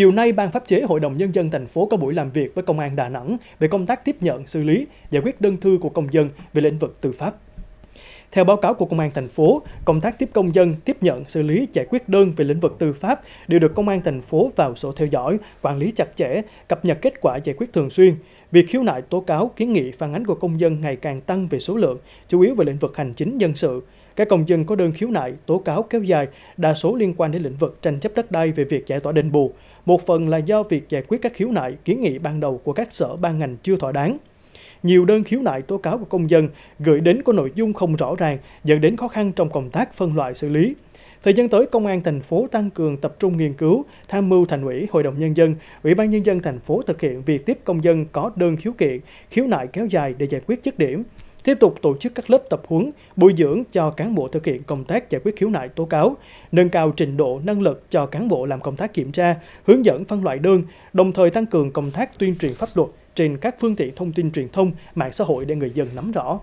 Chiều nay, Ban pháp chế Hội đồng Nhân dân thành phố có buổi làm việc với Công an Đà Nẵng về công tác tiếp nhận, xử lý, giải quyết đơn thư của công dân về lĩnh vực tư pháp. Theo báo cáo của Công an thành phố, công tác tiếp công dân, tiếp nhận, xử lý, giải quyết đơn về lĩnh vực tư pháp đều được Công an thành phố vào sổ theo dõi, quản lý chặt chẽ, cập nhật kết quả giải quyết thường xuyên. Việc khiếu nại, tố cáo, kiến nghị, phản ánh của công dân ngày càng tăng về số lượng, chủ yếu về lĩnh vực hành chính dân sự. Các công dân có đơn khiếu nại, tố cáo kéo dài, đa số liên quan đến lĩnh vực tranh chấp đất đai về việc giải tỏa đền bù, một phần là do việc giải quyết các khiếu nại, kiến nghị ban đầu của các sở ban ngành chưa thỏa đáng. Nhiều đơn khiếu nại tố cáo của công dân gửi đến có nội dung không rõ ràng, dẫn đến khó khăn trong công tác phân loại xử lý. Thời gian tới, Công an thành phố tăng cường tập trung nghiên cứu, tham mưu thành ủy, Hội đồng Nhân dân, Ủy ban Nhân dân thành phố thực hiện việc tiếp công dân có đơn khiếu kiện, khiếu nại kéo dài để giải quyết dứt điểm tiếp tục tổ chức các lớp tập huấn, bồi dưỡng cho cán bộ thực hiện công tác giải quyết khiếu nại tố cáo, nâng cao trình độ năng lực cho cán bộ làm công tác kiểm tra, hướng dẫn phân loại đơn, đồng thời tăng cường công tác tuyên truyền pháp luật trên các phương tiện thông tin truyền thông, mạng xã hội để người dân nắm rõ.